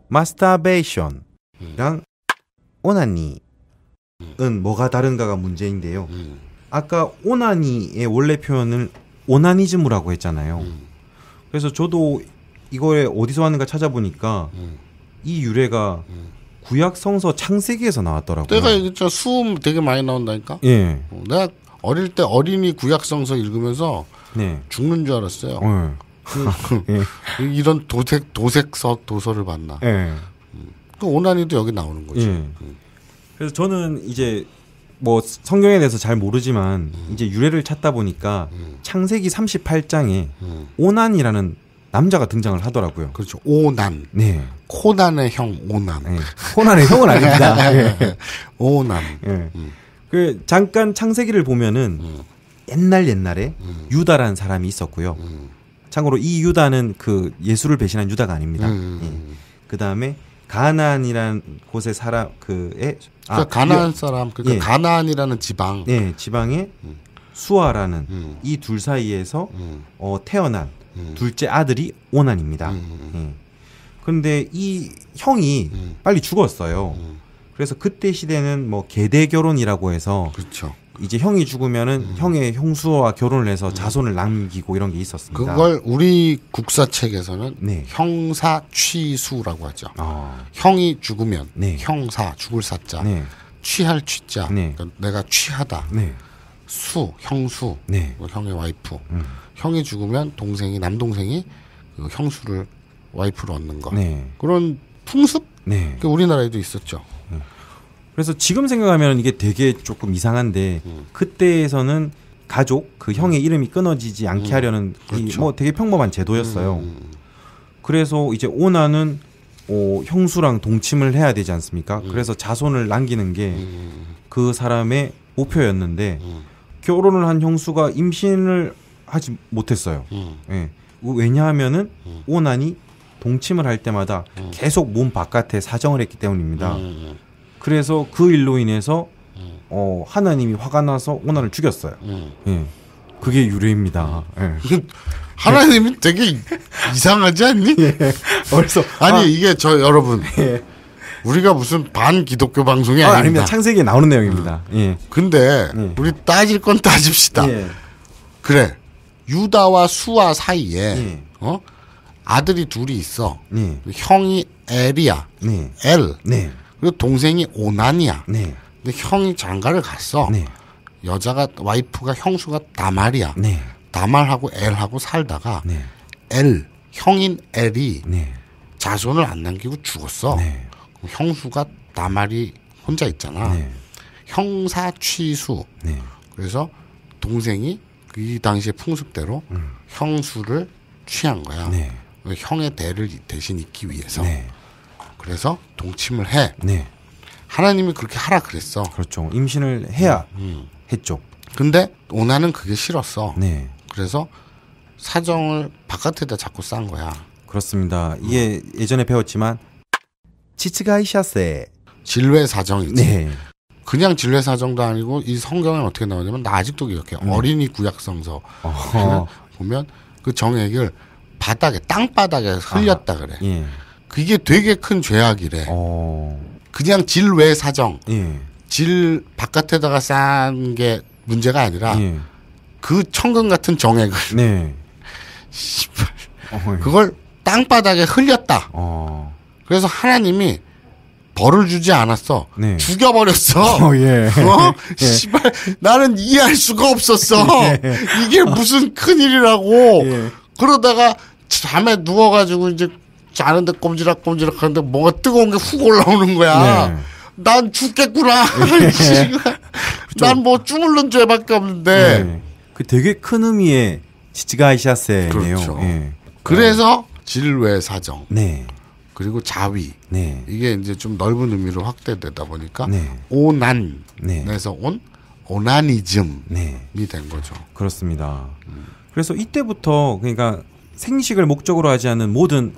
마스터베이션이랑 오나니은 뭐가 다른가가 문제인데요. 아까 오나니의 원래 표현을 오나니즘이라고 했잖아요. 음. 그래서 저도 이거에 어디서 왔는가 찾아보니까 음. 이 유래가 음. 구약 성서 창세기에서 나왔더라고요. 내가 저 수음 되게 많이 나온다니까. 예. 어, 내가 어릴 때 어린이 구약 성서 읽으면서 네. 죽는 줄 알았어요. 네. 예. 그 예. 이런 도색 도색서 도서를 봤나. 예. 음. 그 오나니도 여기 나오는 거지. 예. 음. 그래서 저는 이제 뭐 성경에 대해서 잘 모르지만 음. 이제 유래를 찾다 보니까 음. 창세기 38장에 음. 오난이라는 남자가 등장을 하더라고요. 그렇죠. 오난. 네. 코난의 형 오난. 네. 코난의 형은 아닙니다. 네. 네. 오난. 네. 음. 그 잠깐 창세기를 보면은 음. 옛날 옛날에 음. 유다라는 사람이 있었고요. 참고로 이 유다는 그 예수를 배신한 유다가 아닙니다. 예. 그 다음에 가나안이라는 곳의 사람 그에 아, 그러니까 가나안 사람 그러니까 예. 가나이라는 지방 예 지방에 음. 수아라는 음. 이둘 사이에서 음. 어, 태어난 음. 둘째 아들이 오난입니다. 음, 음, 예. 그런데 이 형이 빨리 죽었어요. 그래서 그때 시대는 뭐 계대 결혼이라고 해서 그렇죠. 이제 형이 죽으면은 음. 형의 형수와 결혼을 해서 음. 자손을 남기고 이런 게 있었습니다. 그걸 우리 국사책에서는 네. 형사 취수라고 하죠. 아. 형이 죽으면 네. 형사 죽을 사자 네. 취할 취자 네. 그러니까 내가 취하다 네. 수 형수 네. 뭐 형의 와이프 음. 형이 죽으면 동생이 남동생이 그 형수를 와이프로 얻는 거 그런 풍습 그 우리나라에도 있었죠. 그래서 지금 생각하면 이게 되게 조금 이상한데 음. 그때에서는 가족 그 형의 음. 이름이 끊어지지 않게 음. 하려는 뭐 그렇죠. 뭐 되게 평범한 제도였어요. 음, 그래서 이제 오나는 어, 형수랑 동침을 해야 되지 않습니까? 그래서 자손을 남기는 게 그 사람의 목표였는데 결혼을 한 형수가 임신을 하지 못했어요. 예. 왜냐하면은 오난이 동침을 할 때마다 계속 몸 바깥에 사정을 했기 때문입니다. 그래서 그 일로 인해서 음. 어, 하나님이 화가 나서 오나를 죽였어요. 음. 예. 그게 유래입니다. 예. 하나님이 되게 이상하지 않니? 예. 그래서 아니 아, 이게 저 여러분 예. 우리가 무슨 반 기독교 방송이 아, 닙니다 창세기에 나오는 내용입니다. 음. 예. 근데 예. 우리 따질 건 따집시다. 예. 그래 유다와 수아 사이에 예. 어? 아들이 둘이 있어. 형이 엘이야. 네. 엘. 네. 그리고 동생이 오난이야. 네. 근데 형이 장가를 갔어. 네. 여자가 와이프가 형수가 다말이야. 네. 다말하고 엘하고 살다가 네. 엘 형인 엘이 네. 자손을 안 남기고 죽었어. 네. 형수가 다말이 혼자 있잖아. 네. 형사 취수. 그래서 동생이 그 이 당시의 풍습대로 음. 형수를 취한 거야. 형의 대를 대신 잇기 위해서. 네. 그래서 동침을 해. 네. 하나님이 그렇게 하라 그랬어. 그렇죠. 임신을 해야 음, 음. 했죠. 근데 오나는 그게 싫었어. 네. 그래서 사정을 바깥에다 자꾸 싼 거야. 그렇습니다. 이게 음. 예전에 배웠지만 치츠가이샤세 진례 사정이지. 네. 그냥 진례 사정도 아니고 이 성경은 어떻게 나오냐면 나 아직도 기억해. 네. 어린이 구약 성서 보면 그 정액을 바닥에 땅바닥에 흘렸다 그래. 예. 그게 되게 큰 죄악이래. 어. 그냥 질 외 사정, 예. 질 바깥에다가 싼 게 문제가 아니라 예. 그 천금 같은 정액을 네. 그걸 땅바닥에 흘렸다. 어. 그래서 하나님이 벌을 주지 않았어. 네. 죽여버렸어. 어, 예. 어? 예. 씨발, 나는 이해할 수가 없었어. 예. 이게 무슨 큰일이라고. 예. 그러다가 잠에 누워가지고 이제 익지 않은데 꼼지락꼼지락 하는데 뭐가 뜨거운 게 훅 올라오는 거야. 네. 난 죽겠구나. 예. 난뭐 주물른 죄밖에 없는데. 네. 그 되게 큰 의미의 지지가이샤세네요 그렇죠. 네. 그래서 질외 사정. 네. 그리고 자위. 네. 이게 이제 좀 넓은 의미로 확대되다 보니까 네. 오난. 네. 그래서온 오나니즘이 네. 된 거죠. 그렇습니다. 음. 그래서 이때부터 그러니까 생식을 목적으로 하지 않은 모든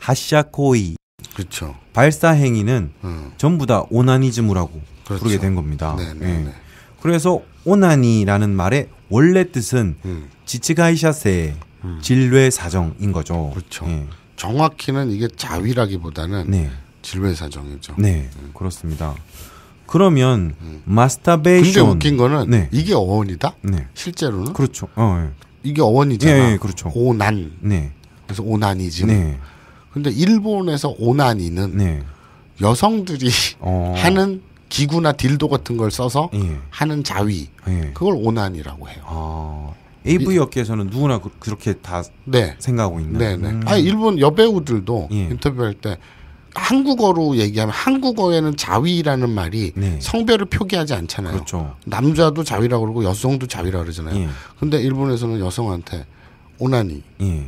하샤코이 그렇죠. 발사 행위는 음. 전부 다 오나니즘이라고 그렇죠. 부르게 된 겁니다. 네, 네, 예. 네. 그래서 오나니라는 말의 원래 뜻은 음. 지치가이샤세 음. 진뢰 사정인 거죠. 그렇죠. 예. 정확히는 이게 자위라기보다는 네. 진뢰 사정이죠. 네, 음. 그렇습니다. 그러면 음. 마스터베이션. 근데 웃긴 거는 네. 이게 어원이다. 네. 실제로는 그렇죠. 어, 예. 이게 어원이잖아. 예, 예 그렇죠. 오난. 네. 그래서 오난이지. 네. 근데 일본에서 오나니는 네. 여성들이 어. 하는 기구나 딜도 같은 걸 써서 예. 하는 자위 예. 그걸 오난이라고 해요. 아, AV 업계에서는 누구나 그, 렇게다 네. 생각하고 있는. 네네. 네. 음. 아 일본 여배우들도 예. 인터뷰할 때 한국어로 얘기하면 한국어에는 자위라는 말이 네. 성별을 표기하지 않잖아요. 그렇죠. 남자도 자위라고 그러고 여성도 자위라고 그러잖아요. 예. 근데 일본에서는 여성한테 오난이, 예.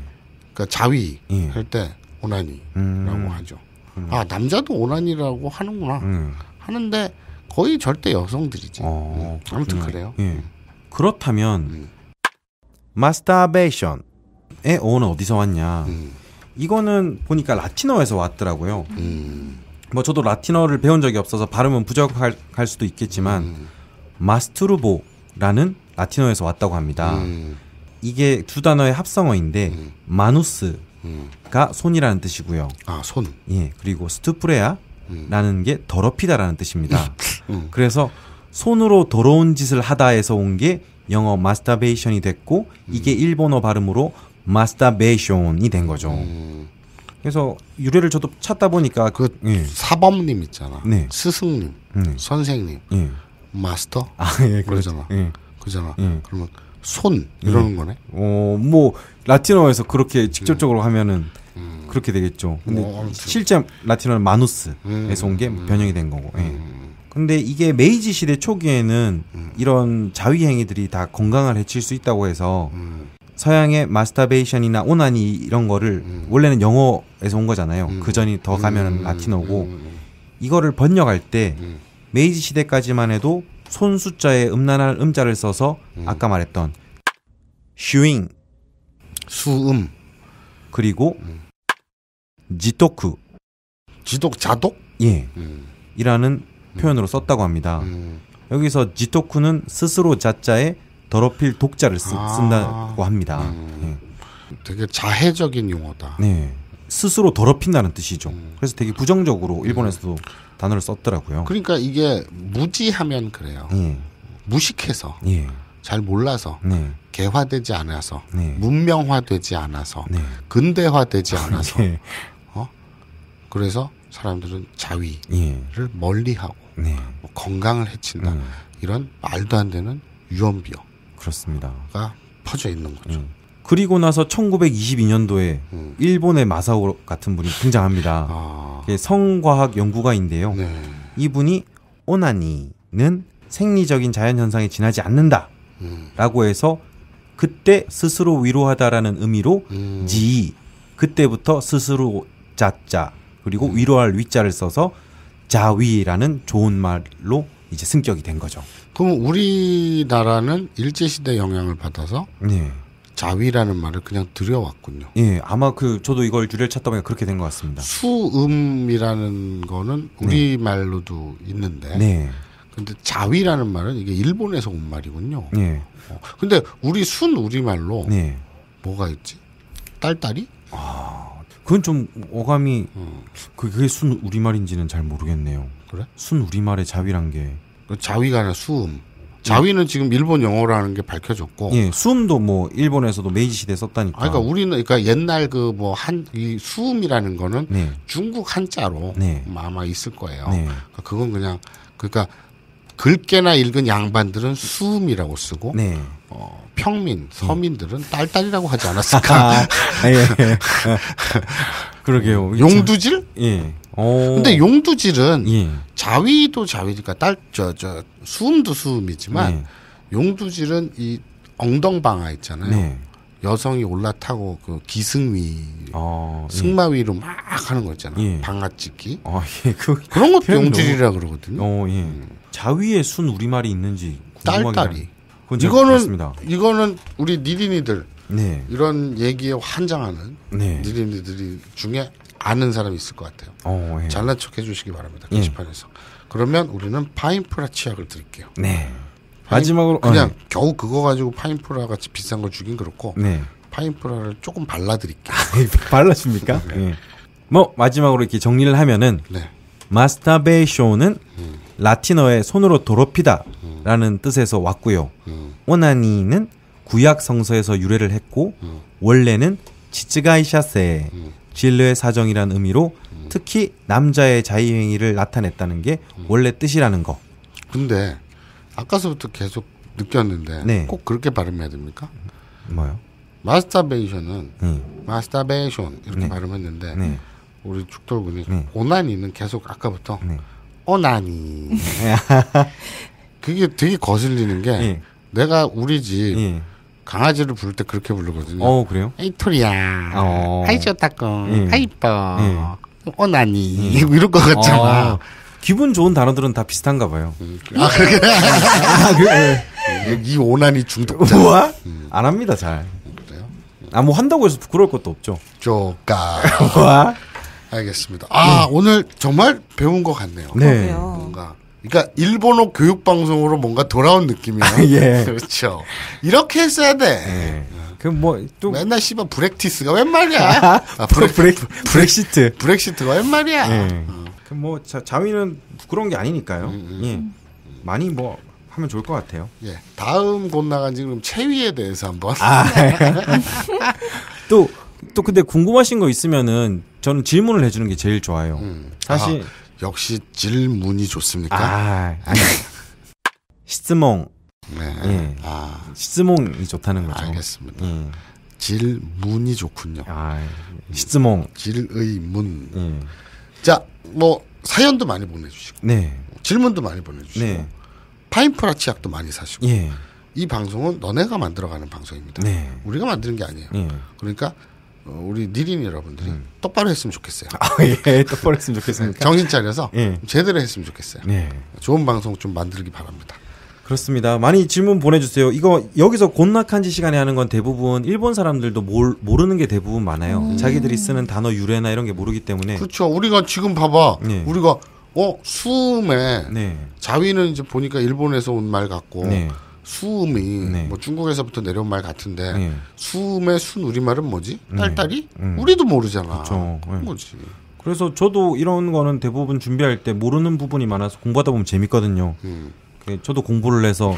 그러니까 자위 예. 할때 오나니라고 음. 하죠. 음. 아 남자도 오나니라고 하는구나 음. 하는데 거의 절대 여성들이지. 어, 음, 아무튼 그래요. 예. 그렇다면 음. 마스터베이션의 어는 어디서 왔냐? 음. 이거는 보니까 라틴어에서 왔더라고요. 뭐 저도 라틴어를 배운 적이 없어서 발음은 부족할 수도 있겠지만 마스투르보라는 라틴어에서 왔다고 합니다. 이게 두 단어의 합성어인데 마누스 가 손이라는 뜻이고요. 아 손. 예 그리고 스투프레아라는 음. 게 더럽히다라는 뜻입니다. 음. 음. 그래서 손으로 더러운 짓을 하다에서 온 게 영어 마스터베이션이 됐고 음. 이게 일본어 발음으로 마스터베이션이 된 거죠. 음. 그래서 유래를 저도 찾다 보니까 그 예. 사범님 있잖아. 네. 스승님, 네. 선생님, 예. 마스터. 아 예, 그렇죠. 그러잖아. 예. 그잖아 예. 그러면 손 이러는 음. 거네. 어, 뭐 라틴어에서 그렇게 음. 직접적으로 하면은 음. 그렇게 되겠죠. 근데 오, 뭐, 실제 라틴어는 마누스에서 온게 뭐 변형이 된 거고. 예. 근데 이게 메이지 시대 초기에는 이런 자위 행위들이 다 건강을 해칠 수 있다고 해서 서양의 마스터베이션이나 오나니 이런 거를 원래는 영어에서 온 거잖아요. 그 전이 더 가면은 라틴어고 이거를 번역할 때 메이지 시대까지만 해도 손 숫자에 음란할 음자를 써서 음. 아까 말했던 슈잉 수음 그리고 음. 지토크 지독 자독 예 음. 이라는 음. 표현으로 썼다고 합니다. 음. 여기서 지토크는 스스로 자자에 더럽힐 독자를 쓰, 아. 쓴다고 합니다. 예. 되게 자해적인 용어다. 네. 스스로 더럽힌다는 뜻이죠. 음. 그래서 되게 부정적으로 음. 일본에서도 단어를 썼더라고요. 그러니까 이게 무지하면 그래요. 예. 무식해서 예. 잘 몰라서 네. 개화되지 않아서 네. 문명화되지 않아서 네. 근대화되지 않아서 예. 어 그래서 사람들은 자위를 예. 멀리하고 네. 뭐 건강을 해친다 음. 이런 말도 안 되는 유언비어가 그렇습니다. 퍼져 있는 거죠. 음. 그리고 나서 1922년도에 음. 일본의 마사오 같은 분이 등장합니다. 아. 성과학 연구가인데요. 네. 이분이 오나니는 생리적인 자연 현상에 지나지 않는다라고 음. 해서 그때 스스로 위로하다라는 의미로 음. 지 그때부터 스스로 자자 그리고 음. 위로할 위자를 써서 자위라는 좋은 말로 이제 승격이 된 거죠. 그럼 우리나라는 일제 시대 영향을 받아서 네. 자위라는 말을 그냥 들여왔군요. 예, 아마 그 저도 이걸 유래를 찾다 보니까 그렇게 된 것 같습니다. 수음이라는 거는 우리 네. 말로도 있는데, 네. 근데 자위라는 말은 이게 일본에서 온 말이군요. 네. 어, 근데 우리 순 우리 말로 네. 뭐가 있지? 딸딸이? 아, 그건 좀 어감이 음. 그게 순 우리 말인지는 잘 모르겠네요. 그래? 순 우리 말의 자위란 게 자위가 아니라 수음. 자위는 지금 일본 영어라는 게 밝혀졌고 예, 수음도 뭐 일본에서도 메이지 시대 에 썼다니까. 아, 그러니까 우리는 그러니까 옛날 그 뭐 한 이 수음이라는 거는 네. 중국 한자로 네. 뭐 아마 있을 거예요. 네. 그러니까 그건 그냥 그러니까 글깨나 읽은 양반들은 수음이라고 쓰고 네. 어, 평민 서민들은 딸딸이라고 하지 않았을까? 아, 예, 예. 그러게요. 용두질? 예. 오. 근데 용두질은 예. 자위도 자위니까 딸 저저 저, 수음도 수음이지만 네. 용두질은 이 엉덩방아 있잖아요. 네. 여성이 올라타고 그 기승위 어, 아, 승마 예. 위로 막 하는 거 있잖아요. 예. 방아 찍기. 어, 아, 예. 그, 런 것도 용질이라 두 너무... 그러거든요. 어, 예. 음. 자위에순 우리말이 있는지 딸딸이. 이거는 이거는 우리 니린이들 네. 이런 얘기에 환장하는 네. 니린이들이 중에 아는 사람이 있을 것 같아요. 어, 예. 잘난 척 해주시기 바랍니다. 예. 게시판에서. 예. 그러면 우리는 파인프라 치약을 드릴게요. 네. 파인, 마지막으로 그냥 어, 네. 겨우 그거 가지고 파인프라 같이 비싼 걸 주긴 그렇고 네. 파인프라를 조금 발라드릴게요. 아, 발라줍니까? 네. 예. 뭐 마지막으로 이렇게 정리를 하면은 네. 마스타베이션은 음. 라틴어의 손으로 더럽히다라는 음. 뜻에서 왔고요. 음. 오나니는 구약 성서에서 유래를 했고 음. 원래는 치츠가이샤세 음. 진례의 사정이란 의미로 음. 특히 남자의 자위행위를 나타냈다는 게 음. 원래 뜻이라는 거. 근데 아까서부터 계속 느꼈는데 네. 꼭 그렇게 발음해야 됩니까? 뭐요? 마스터베이션은 음. 마스터베이션 이렇게 네. 발음했는데 네. 우리 죽돌군이 오나니는 네. 계속 아까부터 오나니 네. 그게 되게 거슬리는 게 예. 내가 우리 집 예. 강아지를 부를 때 그렇게 부르거든요. 어 그래요? 아이 토리야. 어. 아이 좋다고. 예. 이뻐 예. 오나니. 예. 이럴 것 같잖아. 아, 기분 좋은 단어들은 다 비슷한가 봐요. 음, 아, 아 그래. 아, 그래. 이 오난이 중독자. 우 뭐? 음. 뭐? 안 합니다 잘. 음, 그래요? 아 뭐 한다고 해서 부끄러울 것도 없죠. 쪼까. 뭐? 알겠습니다. 아 네. 오늘 정말 배운 것 같네요. 네. 뭔가 그러니까 일본어 교육 방송으로 뭔가 돌아온 느낌이야. 아, 예. 그렇죠. 이렇게 했어야 돼. 예. 그뭐또 맨날 씨발 브렉티스가 웬 말이야? 아, 브렉, 브렉 브렉시트. 브렉시트가 웬 말이야? 예. 음. 그뭐 자위는 부끄러운 게 아니니까요. 음, 음. 예. 많이 뭐 하면 좋을 것 같아요. 예. 다음 곧 나간 지금 체위에 대해서 한번. 아. 또또 예. 근데 궁금하신 거 있으면은 저는 질문을 해주는 게 제일 좋아요. 음. 사실 아, 역시 질문이 좋습니까? 아, 아니. 네. 시스몽. 네. 예. 아. 시스몽이 좋다는 거죠. 알겠습니다. 예. 질문이 좋군요. 아, 시스몽. 질의 문. 예. 자, 뭐 사연도 많이 보내주시고, 네. 질문도 많이 보내주시고, 네. 파인프라 치약도 많이 사시고. 예. 이 방송은 너네가 만들어가는 방송입니다. 네. 우리가 만드는 게 아니에요. 예. 그러니까 어, 우리 니린 여러분들이 음. 똑바로 했으면 좋겠어요. 아, 예, 똑바로 했으면 좋겠습니다. 네, 정신 차려서 예. 제대로 했으면 좋겠어요. 예. 좋은 방송 좀 만들기 바랍니다. 그렇습니다. 많이 질문 보내주세요. 이거 여기서 곤낙한지 시간에 하는 건 대부분 일본 사람들도 몰, 모르는 게 대부분 많아요. 음. 자기들이 쓰는 단어 유래나 이런 게 모르기 때문에. 그렇죠. 우리가 지금 봐봐. 네. 우리가 어 수음에 네. 자위는 이제 보니까 일본에서 온 말 같고. 네. 수음이 네. 뭐 중국에서부터 내려온 말 같은데 네. 수음의 순 우리말은 뭐지? 네. 딸딸이? 네. 음. 우리도 모르잖아. 그쵸. 네. 뭐지? 그래서 저도 이런 거는 대부분 준비할 때 모르는 부분이 많아서 공부하다 보면 재밌거든요. 음. 그 저도 공부를 해서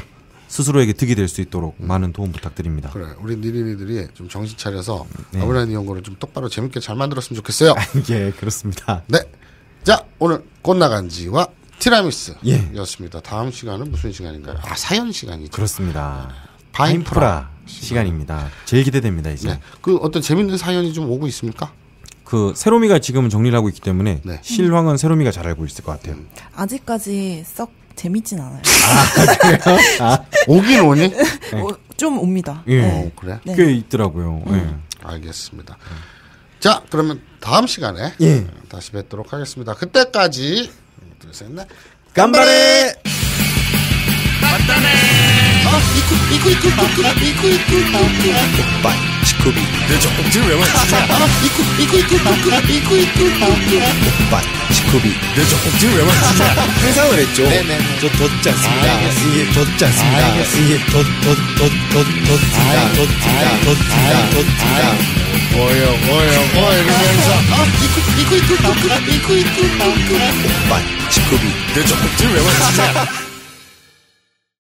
스스로에게 득이 될 수 있도록 음. 많은 도움 부탁드립니다. 그래, 우리 니린이들이 좀 정신 차려서 네. 아브라니 연구를 좀 똑바로 재밌게 잘 만들었으면 좋겠어요. 예, 그렇습니다. 네, 자 오늘 꽃나간지와 티라미스였습니다. 예. 다음 시간은 무슨 시간인가요? 아 사연 시간이죠. 그렇습니다. 바인프라 시간. 입니다 제일 기대됩니다 이제. 네. 그 어떤 재밌는 사연이 좀 오고 있습니까? 그 세로미가 지금정리 하고 있기 때문에 네. 실황은 세로미가 잘 알고 있을 것 같아요. 음. 아직까지 썩 재밌진 않아요. 아, 아, 오긴 오니? 네. 어, 좀 옵니다. 예. 네. 오, 어, 그래? 네. 꽤 있더라고요. 음. 예. 알겠습니다. 자, 그러면 다음 시간에 예. 다시 뵙도록 하겠습니다. 그때까지 ね頑張れまたねくいくいくいくいくいくおっぱい乳首出ちゃった乳やばいいくいくいくいくいくいくおっぱい乳首出ちゃった乳やばい目覚めちょちょ取っちゃすぎだすげえ取っちゃすぎだすげえ取っ取っ取っ取っ取っつぎだ取っつぎだ取っつぎだ取っつぎだおいおいおいおいみのりさんいくいくいくいくいくいくおっぱい乳首出ちゃった乳やばい